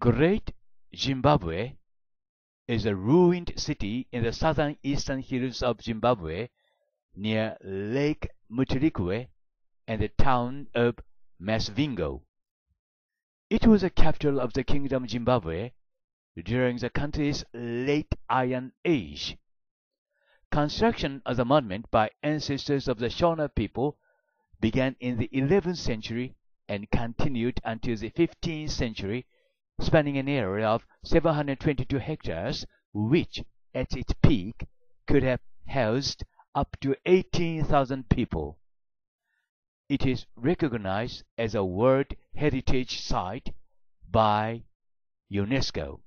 Great Zimbabwe is a ruined city in the southern eastern hills of Zimbabwe near Lake Mutirikwe and the town of Masvingo. It was the capital of the Kingdom Zimbabwe during the country's late Iron Age. Construction of the monument by ancestors of the Shona people began in the 11th century and continued until the 15th century spanning an area of 722 hectares, which, at its peak, could have housed up to 18,000 people. It is recognized as a World Heritage Site by UNESCO.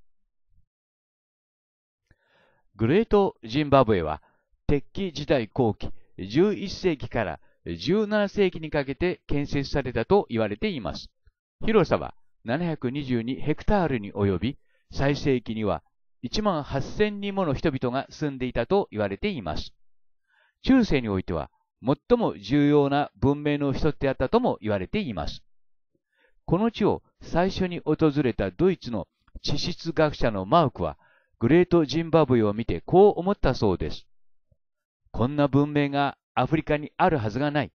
グレートジンバブエは鉄器時代後期11世紀から17世紀にかけて建設されたと言われています。広さは722ヘクタールに及び、最盛期には1万8000人もの人々が住んでいたと言われています。中世においては最も重要な文明の一つであったとも言われています。この地を最初に訪れたドイツの地質学者のマウクは、グレートジンバブエを見てこう思ったそうです。こんな文明がアフリカにあるはずがない。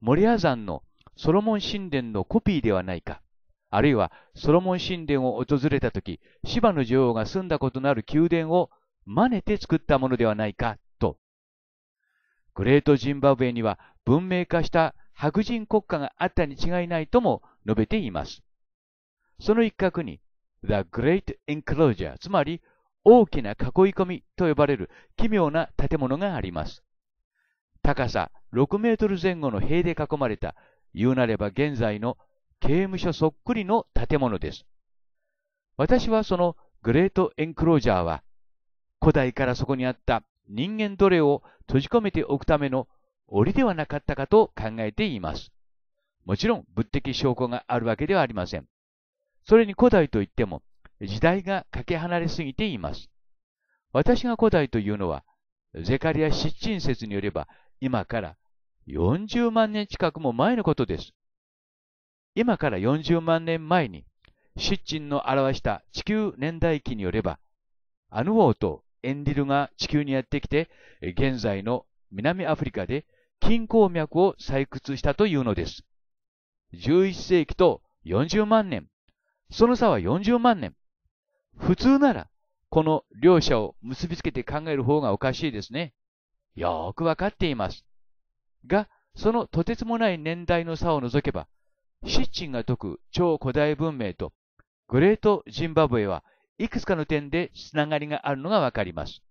モリア山のソロモン神殿のコピーではないか。あるいはソロモン神殿を訪れた時、芝の女王が住んだことのある宮殿を真似て作ったものではないかと。グレートジンバブエには文明化した白人国家があったに違いないとも述べています。その一角に、The Great Enclosure、つまり大きな囲い込みと呼ばれる奇妙な建物があります。高さ6メートル前後の塀で囲まれた、言うなれば現在の刑務所そっくりの建物です。私はそのグレートエンクロージャーは、古代からそこにあった人間奴隷を閉じ込めておくための檻ではなかったかと考えています。もちろん物的証拠があるわけではありません。それに古代といっても時代がかけ離れすぎています。私が古代というのは、ゼカリア・シッチン説によれば今から40万年近くも前のことです。今から40万年前に、出陳の表した地球年代記によれば、アヌ王とエンディルが地球にやってきて、現在の南アフリカで金鉱脈を採掘したというのです。11世紀と40万年。その差は40万年。普通なら、この両者を結びつけて考える方がおかしいですね。よーくわかっています。が、そのとてつもない年代の差を除けば、シッチンが説く超古代文明とグレートジンバブエはいくつかの点でつながりがあるのがわかります。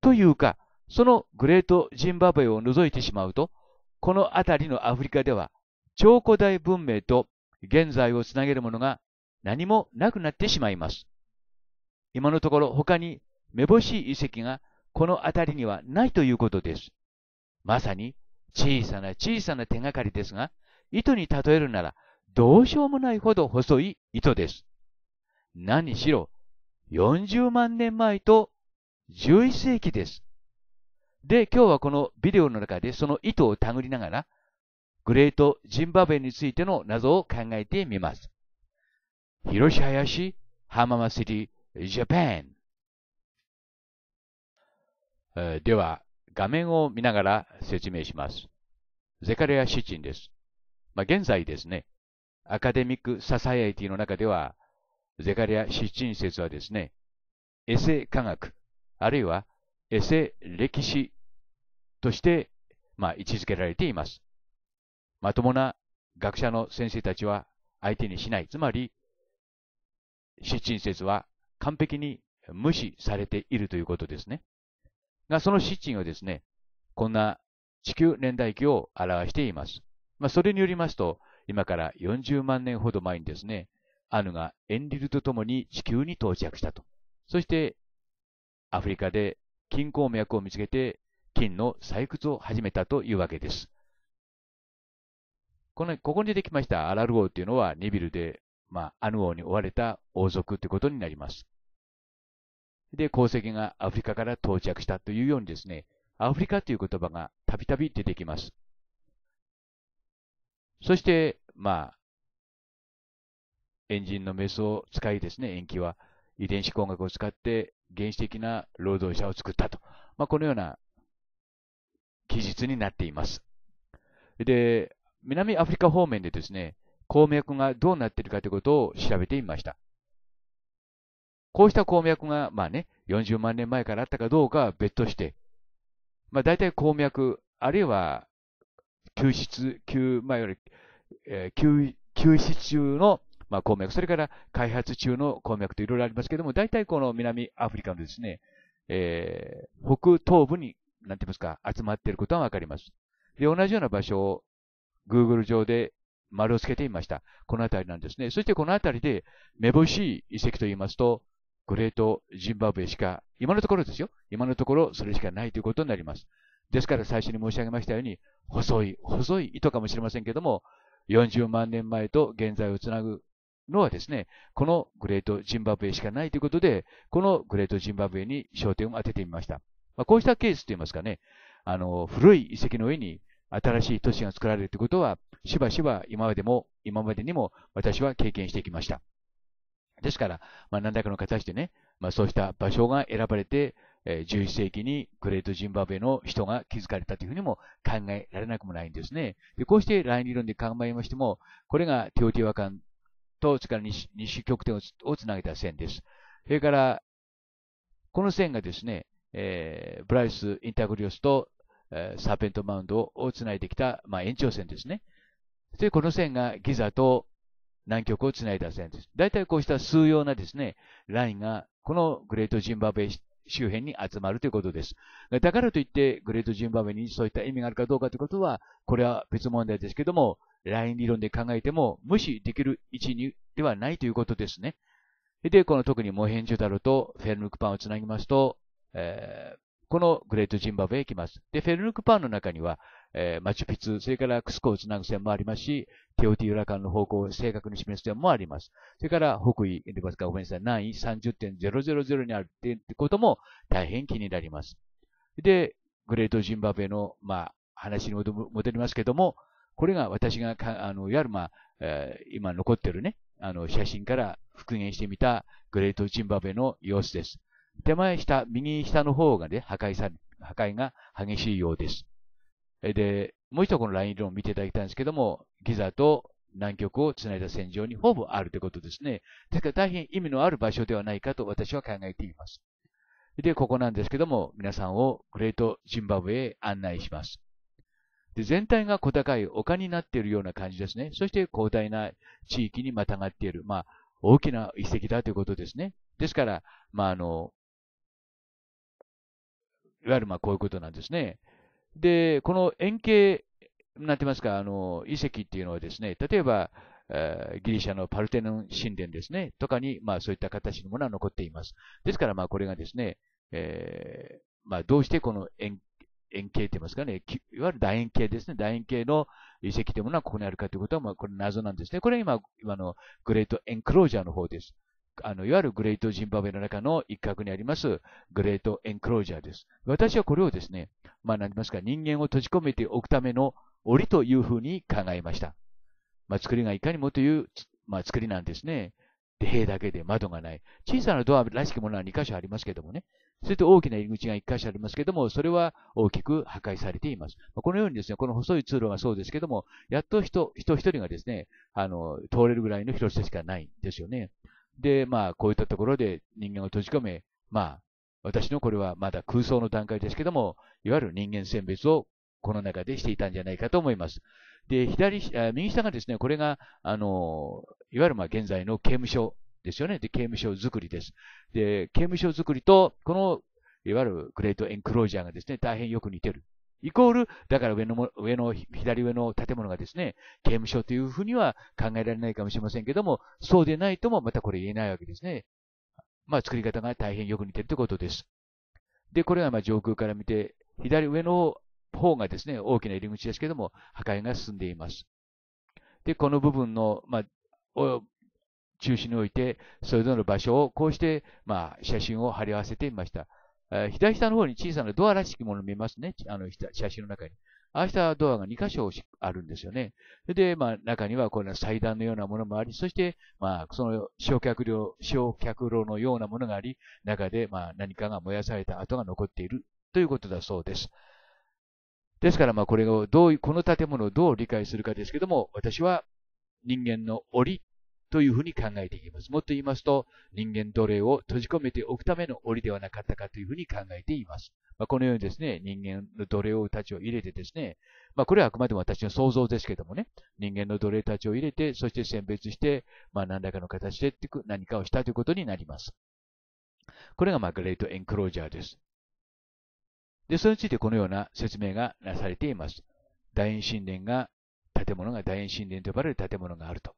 というか、そのグレートジンバブエを除いてしまうと、この辺りのアフリカでは超古代文明と現在をつなげるものが何もなくなってしまいます。今のところ他にめぼしい遺跡がこの辺りにはないということです。まさに小さな小さな手がかりですが、糸に例えるなら、どうしようもないほど細い糸です。何しろ、40万年前と11世紀です。で、今日はこのビデオの中でその糸を手繰りながら、グレートジンバブエについての謎を考えてみます。広し林、浜松市、ジャパン。では、画面を見ながら説明します。ゼカレア・シチンです。まあ、現在ですね、アカデミック・ササイエティの中では、ゼカリア・チン説はですね、エセ科学、あるいはエセ歴史として、まあ、位置づけられています。まともな学者の先生たちは相手にしない。つまり、七人説は完璧に無視されているということですね。が、その七人はですね、こんな地球年代記を表しています。まあ、それによりますと、今から40万年ほど前にですね、アヌがエンリルとともに地球に到着したと。そして、アフリカで金鉱脈を見つけて、金の採掘を始めたというわけです。この、ここに出てきましたアラル王というのはネビルで、まあ、アヌ王に追われた王族ということになります。で、鉱石がアフリカから到着したというようにですね、アフリカという言葉がたびたび出てきます。そして、まあ、エンジンのメスを使いですね、延期は遺伝子工学を使って原始的な労働者を作ったと。まあ、このような記述になっています。で、南アフリカ方面でですね、鉱脈がどうなっているかということを調べてみました。こうした鉱脈が、まあね、40万年前からあったかどうかは別として、まあ大体鉱脈、あるいは休止休、まあ、えー、休、休止中の、まあ、鉱脈、それから開発中の鉱脈といろいろありますけども、大体この南アフリカのですね、えー、北東部に、なんて言いますか、集まっていることはわかります。で、同じような場所を Google 上で丸をつけていました。この辺りなんですね。そしてこの辺りで、めぼしい遺跡と言いますと、グレートジンバブエしか、今のところですよ。今のところそれしかないということになります。ですから最初に申し上げましたように、細い、細い糸かもしれませんけども、40万年前と現在をつなぐのはですね、このグレートジンバブエしかないということで、このグレートジンバブエに焦点を当ててみました。まあ、こうしたケースといいますかね、あの、古い遺跡の上に新しい都市が作られるということは、しばしば今までも、今までにも私は経験してきました。ですから、まあ、何らかの形でね、まあ、そうした場所が選ばれて、11世紀にグレートジンバベの人が築かれたというふうにも考えられなくもないんですね。でこうしてライン理論で考えましても、これがテオティワカンと、それから西西極点をつなげた線です。それから、この線がですね、えー、ブライス・インタグリオスと、えー、サーペントマウンドをつないできた、まあ、延長線ですね。で、この線がギザと南極をつないだ線です。大体こうした数様なですね、ラインが、このグレートジンバベ周辺に集まるということです。だからといって、グレートジンバブエにそういった意味があるかどうかということは、これは別問題ですけども、ライン理論で考えても無視できる位置にではないということですね。で、この特にモヘンジュダルとフェルヌクパンをつなぎますと、えー、このグレートジンバブエへ行きます。で、フェルヌクパンの中には、えー、マチュピツ、それからクスコをつなぐ線もありますし、テオティウラカンの方向を正確に示す線もあります。それから北緯、でごめんなさい、南緯30.000にあるってことも大変気になります。で、グレートジンバブエの、まあ、話に戻りますけども、これが私があの、いわゆるまあ、えー、今残ってるね、あの、写真から復元してみたグレートジンバブエの様子です。手前下、右下の方がね、破壊さ、破壊が激しいようです。で、もう一度このライン論を見ていただきたいんですけども、ギザと南極をつないだ戦場にほぼあるということですね。ですから大変意味のある場所ではないかと私は考えています。で、ここなんですけども、皆さんをグレートジンバブエへ案内します。で全体が小高い丘になっているような感じですね。そして広大な地域にまたがっている、まあ、大きな遺跡だということですね。ですから、まあ、あの、いわゆるまあこういうことなんですね。で、この円形、なんて言いますか、あの、遺跡っていうのはですね、例えば、ギリシャのパルテノン神殿ですね、とかに、まあそういった形のものは残っています。ですからまあこれがですね、えー、まあどうしてこの円円形って言いますかね、いわゆる楕円形ですね、楕円形の遺跡というものはここにあるかということは、まあこれ謎なんですね。これ今、今のグレートエンクロージャーの方です。あの、いわゆるグレートジンバブエの中の一角にあります、グレートエンクロージャーです。私はこれをですね、なりますか、人間を閉じ込めておくための檻というふうに考えました。まあ、作りがいかにもという、まあ、作りなんですね。で、塀だけで窓がない。小さなドアらしきものは2箇所ありますけどもね。それと大きな入り口が1箇所ありますけども、それは大きく破壊されています。このようにですね、この細い通路がそうですけども、やっと人、人一人がですね、あの、通れるぐらいの広さしかないんですよね。で、まあ、こういったところで人間を閉じ込め、まあ、私のこれはまだ空想の段階ですけども、いわゆる人間選別をこの中でしていたんじゃないかと思います。で、左、右下がですね、これが、あの、いわゆるまあ現在の刑務所ですよね。で、刑務所作りです。で、刑務所作りと、この、いわゆるグレートエンクロージャーがですね、大変よく似てる。イコール、だから上の、上の、左上の建物がですね、刑務所というふうには考えられないかもしれませんけども、そうでないともまたこれ言えないわけですね。まあ、作り方が大変よく似ているということです。で、これはま上空から見て、左上の方がですね、大きな入り口ですけども、破壊が進んでいます。で、この部分の、まあ、中心において、それぞれの場所をこうして、まあ、写真を貼り合わせてみました。左下の方に小さなドアらしきもの見えますね。あの、写真の中に。ああしドドアが2箇所あるんですよね。で、まあ、中にはこの祭壇のようなものもあり、そして、まあ、その焼却炉、焼却炉のようなものがあり、中で、まあ、何かが燃やされた跡が残っているということだそうです。ですから、まあ、これをどう、この建物をどう理解するかですけども、私は人間の檻というふうに考えていきます。もっと言いますと、人間奴隷を閉じ込めておくための檻ではなかったかというふうに考えています。まあ、このようにですね、人間の奴隷をたちを入れてですね、まあ、これはあくまでも私の想像ですけどもね、人間の奴隷たちを入れて、そして選別して、まあ、何らかの形で何かをしたということになります。これがまあグレートエンクロージャーです。で、それについてこのような説明がなされています。大円神殿が、建物が大円神殿と呼ばれる建物があると。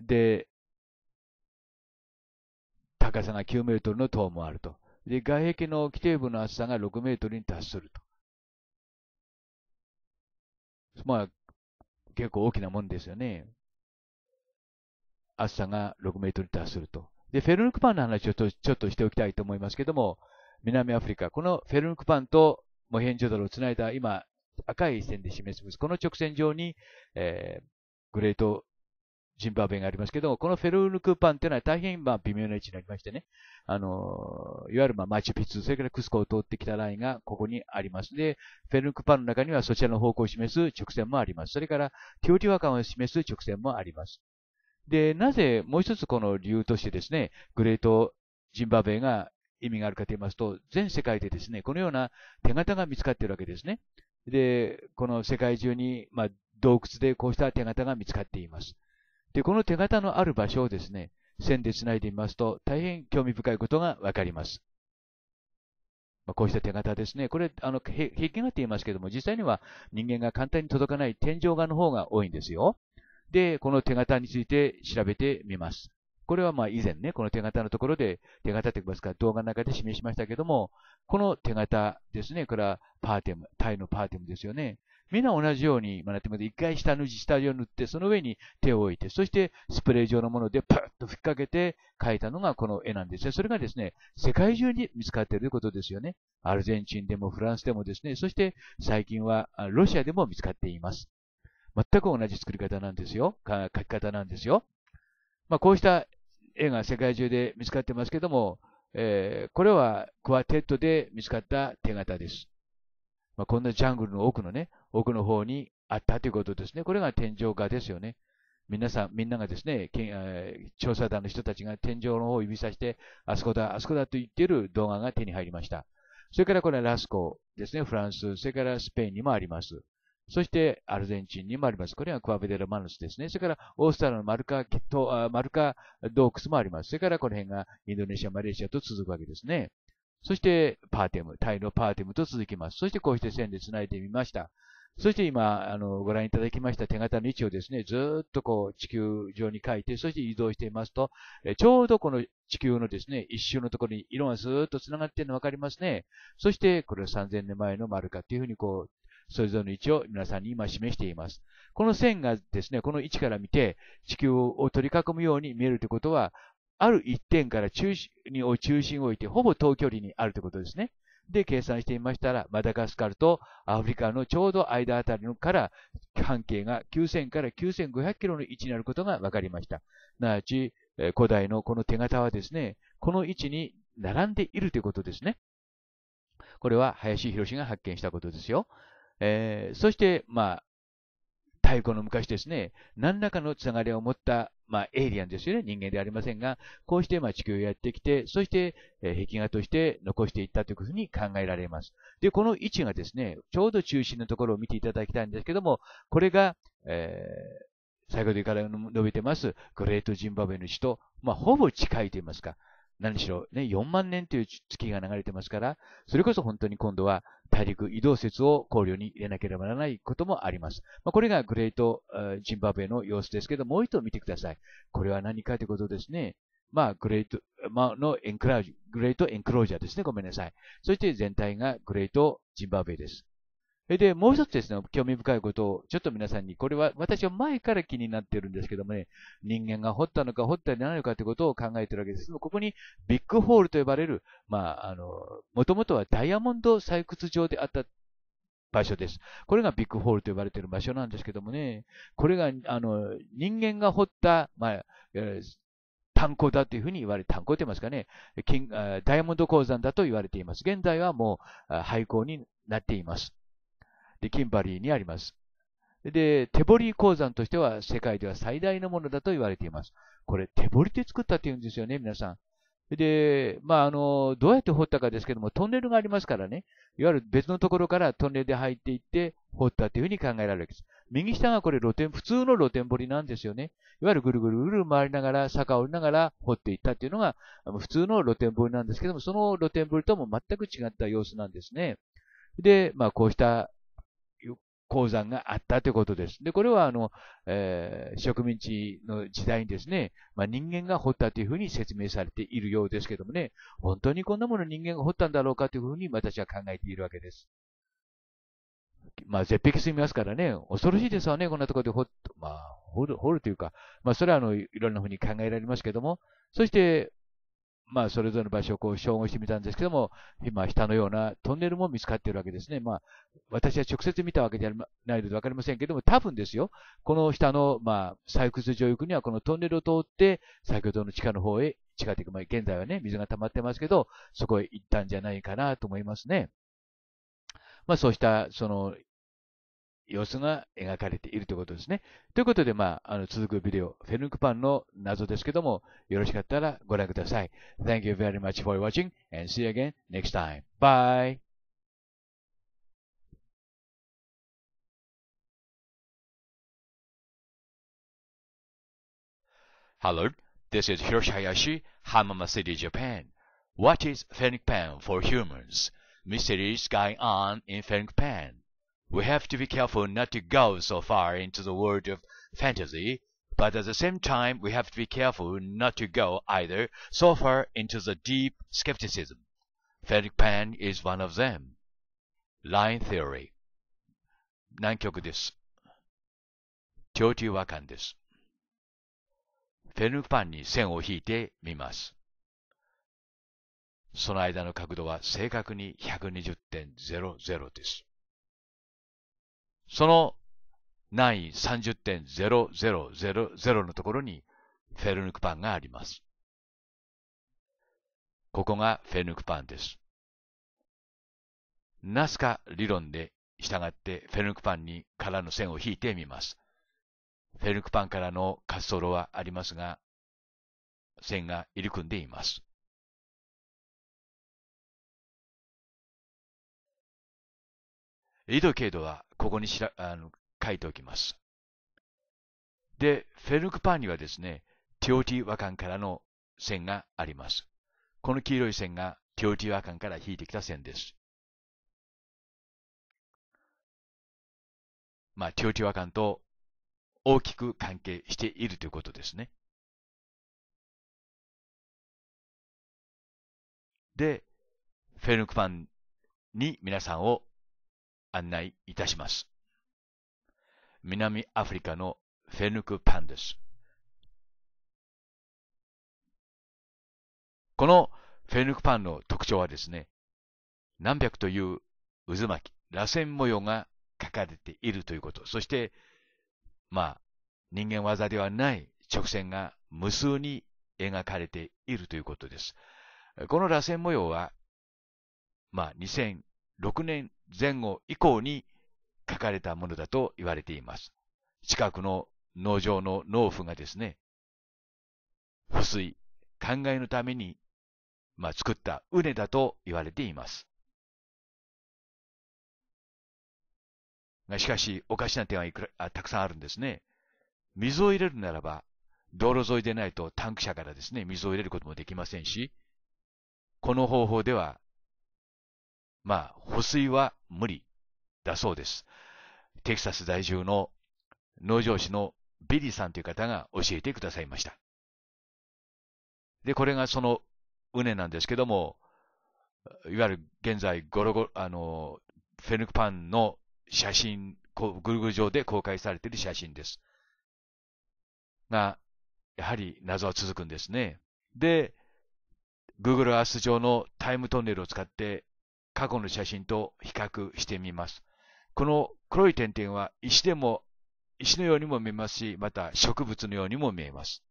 で、高さが9メートルの塔もあると。で、外壁の基底部の厚さが6メートルに達すると。まあ、結構大きなもんですよね。厚さが6メートルに達すると。で、フェルヌクパンの話をちょっとしておきたいと思いますけども、南アフリカ、このフェルヌクパンとモヘンジョダルをつないだ今、赤い線で示す、この直線上に、えー、グレートジンバーベがありますけども、このフェルヌクパンというのは大変まあ微妙な位置になりましてね、あの、いわゆるまあマチュピツ、それからクスコを通ってきたラインがここにあります。で、フェルヌクパンの中にはそちらの方向を示す直線もあります。それから、テオティワカンを示す直線もあります。で、なぜもう一つこの理由としてですね、グレートジンバーベが意味があるかと言いますと、全世界でですね、このような手形が見つかっているわけですね。で、この世界中に、まあ、洞窟でこうした手形が見つかっています。で、この手形のある場所をですね、線で繋いでみますと、大変興味深いことがわかります。まあ、こうした手形ですね。これ、あの、平均画って言いますけども、実際には人間が簡単に届かない天井画の方が多いんですよ。で、この手形について調べてみます。これはまあ以前ね、この手形のところで、手形と言いますか、動画の中で示しましたけども、この手形ですね、これはパーテム、タイのパーテムですよね。皆同じように、まあ、なって一回下塗下地を塗って、その上に手を置いて、そしてスプレー状のものでパッと吹っかけて描いたのがこの絵なんですね。それがですね、世界中に見つかっているということですよね。アルゼンチンでもフランスでもですね、そして最近はロシアでも見つかっています。全く同じ作り方なんですよ。描き方なんですよ。まあ、こうした絵が世界中で見つかってますけども、えー、これはクワテットで見つかった手形です。まあ、こんなジャングルの奥のね、奥の方にあったということですね。これが天井画ですよね。皆さん、みんながですね、調査団の人たちが天井の方を指さして、あそこだ、あそこだと言っている動画が手に入りました。それからこれはラスコですね、フランス、それからスペインにもあります。そしてアルゼンチンにもあります。これはクアベデラマヌスですね。それからオーストラリアのマルカマルカ洞窟もあります。それからこの辺がインドネシア、マレーシアと続くわけですね。そして、パーテム、タイのパーテムと続きます。そして、こうして線で繋いでみました。そして今、あの、ご覧いただきました手形の位置をですね、ずっとこう、地球上に書いて、そして移動していますと、えちょうどこの地球のですね、一周のところに色がずっと繋がっているのわかりますね。そして、これは3000年前の丸かっていうふうにこう、それぞれの位置を皆さんに今示しています。この線がですね、この位置から見て、地球を取り囲むように見えるということは、ある一点から中心に中心を置いて、ほぼ等距離にあるということですね。で、計算してみましたら、マダガスカルとアフリカのちょうど間あたりのから半径が9000から9500キロの位置になることが分かりました。なあち、古代のこの手形はですね、この位置に並んでいるということですね。これは林博士が発見したことですよ。えー、そして、まあ、太古の昔ですね、何らかのつながりを持ったまあ、エイリアンですよね。人間ではありませんが、こうして、まあ、地球をやってきて、そして、えー、壁画として残していったというふうに考えられます。で、この位置がですね、ちょうど中心のところを見ていただきたいんですけども、これが、えー、先ほどから述べてます、グレートジンバブエの地と、まあ、ほぼ近いと言いますか、何しろ、ね、4万年という月が流れてますから、それこそ本当に今度は、大陸移動説を考慮に入れなければならないこともあります。まあ、これがグレートジンバブエの様子ですけど、もう一度見てください。これは何かということですね。まあ、グレート、まあ、のエンクラージ、グレートエンクロージャーですね。ごめんなさい。そして全体がグレートジンバブエです。で、もう一つですね、興味深いことを、ちょっと皆さんに、これは私は前から気になっているんですけどもね、人間が掘ったのか掘ったゃないのかということを考えているわけです。ここにビッグホールと呼ばれる、まあ、あの、もともとはダイヤモンド採掘場であった場所です。これがビッグホールと呼ばれている場所なんですけどもね、これが、あの、人間が掘った、まあ、えー炭鉱だというふうに言われ、炭鉱と言いますかね、金ダイヤモンド鉱山だと言われています。現在はもう廃鉱になっています。で、キンバリーにあります。で、手彫り鉱山としては世界では最大のものだと言われています。これ、手彫りで作ったって言うんですよね、皆さん。で、まあ、あの、どうやって掘ったかですけども、トンネルがありますからね、いわゆる別のところからトンネルで入っていって掘ったというふうに考えられるわけです。右下がこれ露天、普通の露天掘りなんですよね。いわゆるぐるぐるぐる回りながら、坂を降りながら掘っていったというのが、普通の露天掘りなんですけども、その露天掘りとも全く違った様子なんですね。で、まあ、こうした鉱山があったということです。で、これはあの、えー、植民地の時代にですね、まあ、人間が掘ったというふうに説明されているようですけどもね、本当にこんなもの人間が掘ったんだろうかというふうに私は考えているわけです。まあ、絶壁すみますからね、恐ろしいですわね、こんなところで掘,、まあ、掘る、掘るというか、まあ、それはあの、いろんなふうに考えられますけども、そして、まあ、それぞれの場所をこう照合してみたんですけども、今、下のようなトンネルも見つかっているわけですね。まあ、私は直接見たわけではないので分かりませんけども、多分ですよ、この下の、まあ、採掘場行くには、このトンネルを通って、先ほどの地下の方へ、地下といま現在はね、水が溜まってますけど、そこへ行ったんじゃないかなと思いますね。まあ、そうした、その、様子が描かれているということですね。ということで、まあ、あの、続くビデオ、フェルンクパンの謎ですけども、よろしかったらご覧ください。Thank you very much for watching and see you again next time. Bye! Hello, this is Hiroshi Hayashi, Hamama City, Japan. What is f e n n i c Pan for humans? Mysteries going on in f e n n i c Pan. We have to be careful not to go so far into the world of fantasy, but at the same time we have to be careful not to go either so far into the deep skepticism. Frederick Pan is one of them. Line Theory 南極です。長中和感です。フェルパンに線を引いてみます。その間の角度は正確に120.00です。その難易30.0000のところにフェルヌクパンがあります。ここがフェルヌクパンです。ナスカ理論で従ってフェルヌクパンにからの線を引いてみます。フェルヌクパンからの滑走路はありますが、線が入り組んでいます。緯度経度はここにしらあの書いておきます。で、フェルクパーにはですね、ティオティ和漢からの線があります。この黄色い線がティオティ和漢から引いてきた線です。まあ、ティオティ和漢と大きく関係しているということですね。で、フェルクパンに皆さんを案内いたします。南アフリカのフェヌクパンです。このフェヌクパンの特徴はですね、何百という渦巻き、螺旋模様が書かれているということ。そして、まあ、人間技ではない直線が無数に描かれているということです。この螺旋模様は、まあ、2006年前後以降に書かれたものだと言われています。近くの農場の農夫がですね、不水、考えのために、まあ、作った畝だと言われています。しかし、おかしな点はいくらあたくさんあるんですね。水を入れるならば、道路沿いでないとタンク車からですね、水を入れることもできませんし、この方法ではまあ、保水は無理だそうです。テキサス在住の農場主のビリーさんという方が教えてくださいました。で、これがその畝なんですけども、いわゆる現在ゴロゴロ、あの、フェヌクパンの写真、こうグルグル上で公開されている写真です。が、やはり謎は続くんですね。で、Google Earth 上のタイムトンネルを使って過去の写真と比較してみます。この黒い点々は石でも、石のようにも見えますし、また植物のようにも見えます。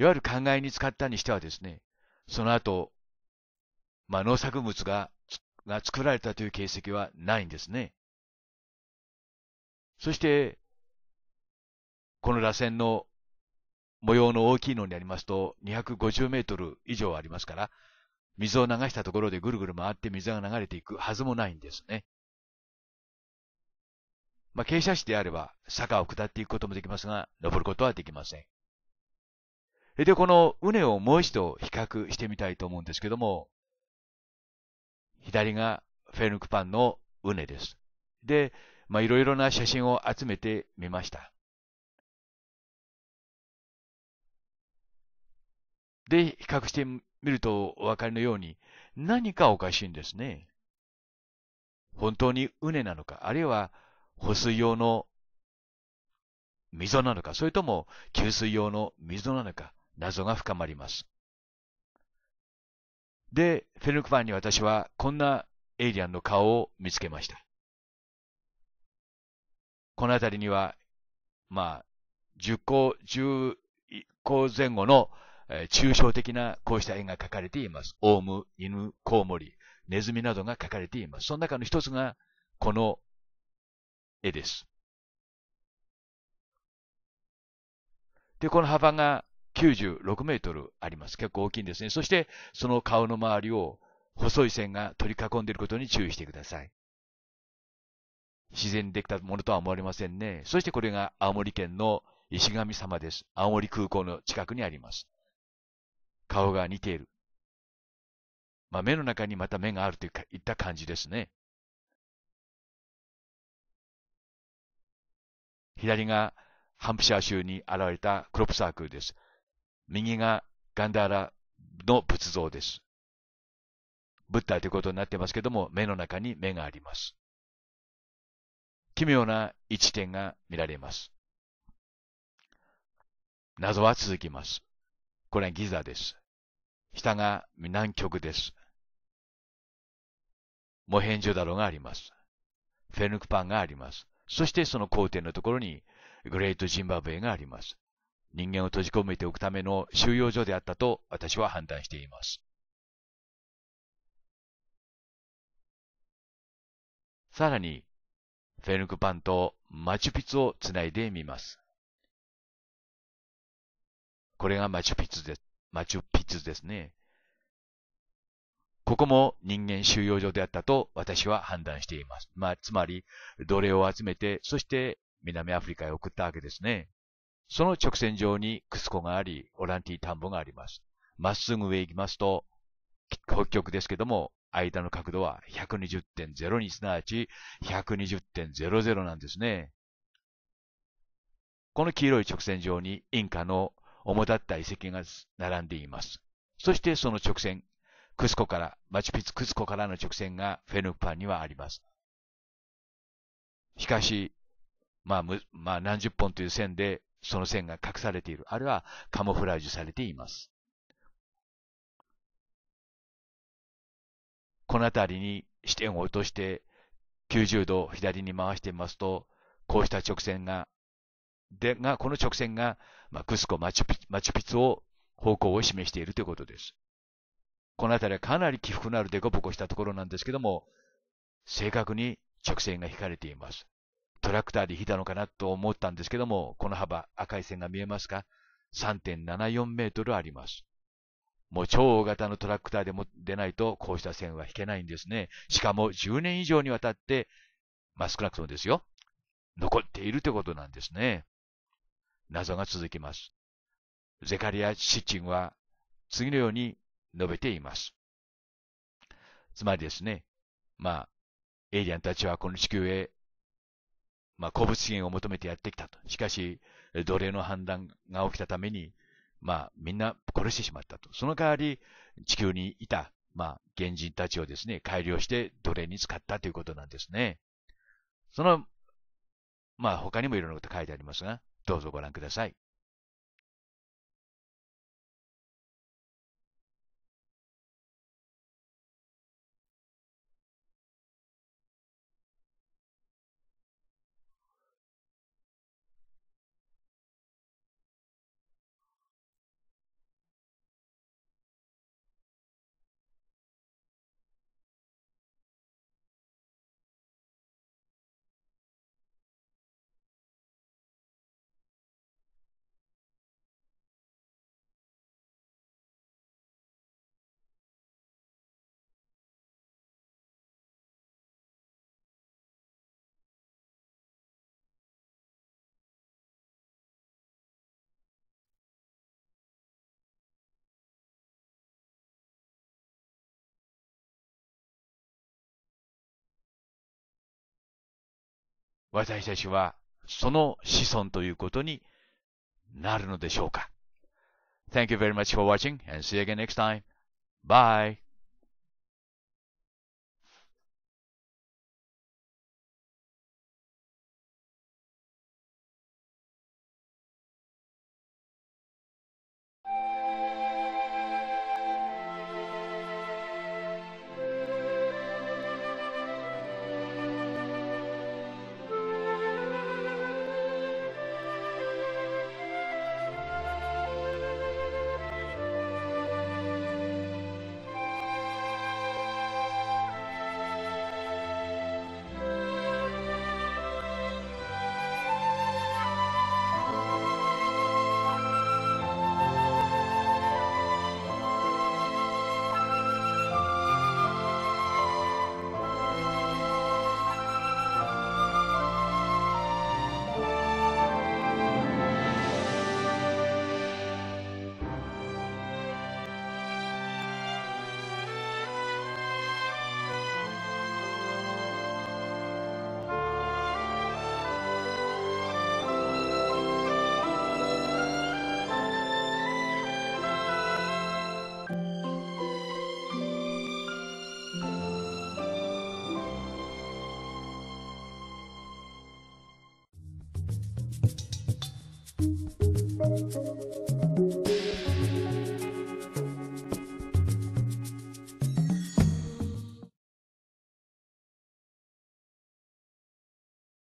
いわゆる考えに使ったにしてはですね、その後、まあ、農作物がが作られたという形跡はないんですね。そして、この螺旋の模様の大きいのにありますと、250メートル以上ありますから、水を流したところでぐるぐる回って水が流れていくはずもないんですね。まあ、傾斜地であれば坂を下っていくこともできますが、登ることはできません。で、この畝をもう一度比較してみたいと思うんですけども、左がフェルクパンの畝です。で、まあ、いろいろな写真を集めてみました。で、比較して見るとお分かりのように、何かおかしいんですね。本当に畝なのか、あるいは保水用の溝なのか、それとも給水用の溝なのか、謎が深まります。で、フェルクファンに私はこんなエイリアンの顔を見つけました。この辺りには、まあ、10個、10個前後のえー、抽象的なこうした絵が描かれています。オウム、犬、コウモリ、ネズミなどが描かれています。その中の一つが、この絵です。で、この幅が96メートルあります。結構大きいんですね。そして、その顔の周りを細い線が取り囲んでいることに注意してください。自然にできたものとは思われませんね。そしてこれが青森県の石神様です。青森空港の近くにあります。顔が似ている。まあ、目の中にまた目があるといった感じですね。左がハンプシャー州に現れたクロップサークルです。右がガンダーラの仏像です。ブッダということになってますけども、目の中に目があります。奇妙な一点が見られます。謎は続きます。これはギザです。下が南極です。モヘンジョダロがあります。フェヌクパンがあります。そしてその交点のところにグレートジンバブエがあります。人間を閉じ込めておくための収容所であったと私は判断しています。さらに、フェヌクパンとマチュピツをつないでみます。これがマチュピッツです。マチュピチですね。ここも人間収容所であったと私は判断しています。まあ、つまり、奴隷を集めて、そして南アフリカへ送ったわけですね。その直線上にクスコがあり、オランティ田んぼがあります。まっすぐ上行きますと、北極ですけども、間の角度は1 2 0 0に、すなわち120.00なんですね。この黄色い直線上にインカの主だった遺跡が並んでいます。そしてその直線、クスコから、マチュピツクスコからの直線がフェヌクパンにはあります。しかし、まあ、む、まあ、何十本という線で、その線が隠されている。あるいは、カモフラージュされています。この辺りに視点を落として、90度左に回してみますと、こうした直線が、で、が、この直線がまあ、クスコマチュピ、マチュピツを方向を示しているということです。この辺りはかなり起伏のあるデコボコしたところなんですけども、正確に直線が引かれています。トラクターで引いたのかなと思ったんですけども、この幅、赤い線が見えますか ?3.74 メートルあります。もう超大型のトラクターでも出ないと、こうした線は引けないんですね。しかも10年以上にわたって、まあ、少なくともですよ、残っているということなんですね。謎が続きます。ゼカリア・シッチンは次のように述べています。つまりですね、まあ、エイリアンたちはこの地球へ、まあ、鉱物資源を求めてやってきたと。しかし、奴隷の判断が起きたために、まあ、みんな殺してしまったと。その代わり、地球にいた、まあ、原人たちをですね、改良して奴隷に使ったということなんですね。その、まあ、他にもいろんなこと書いてありますが、どうぞご覧ください。私たちはその子孫ということになるのでしょうか Thank you very much for watching and see you again next time. Bye.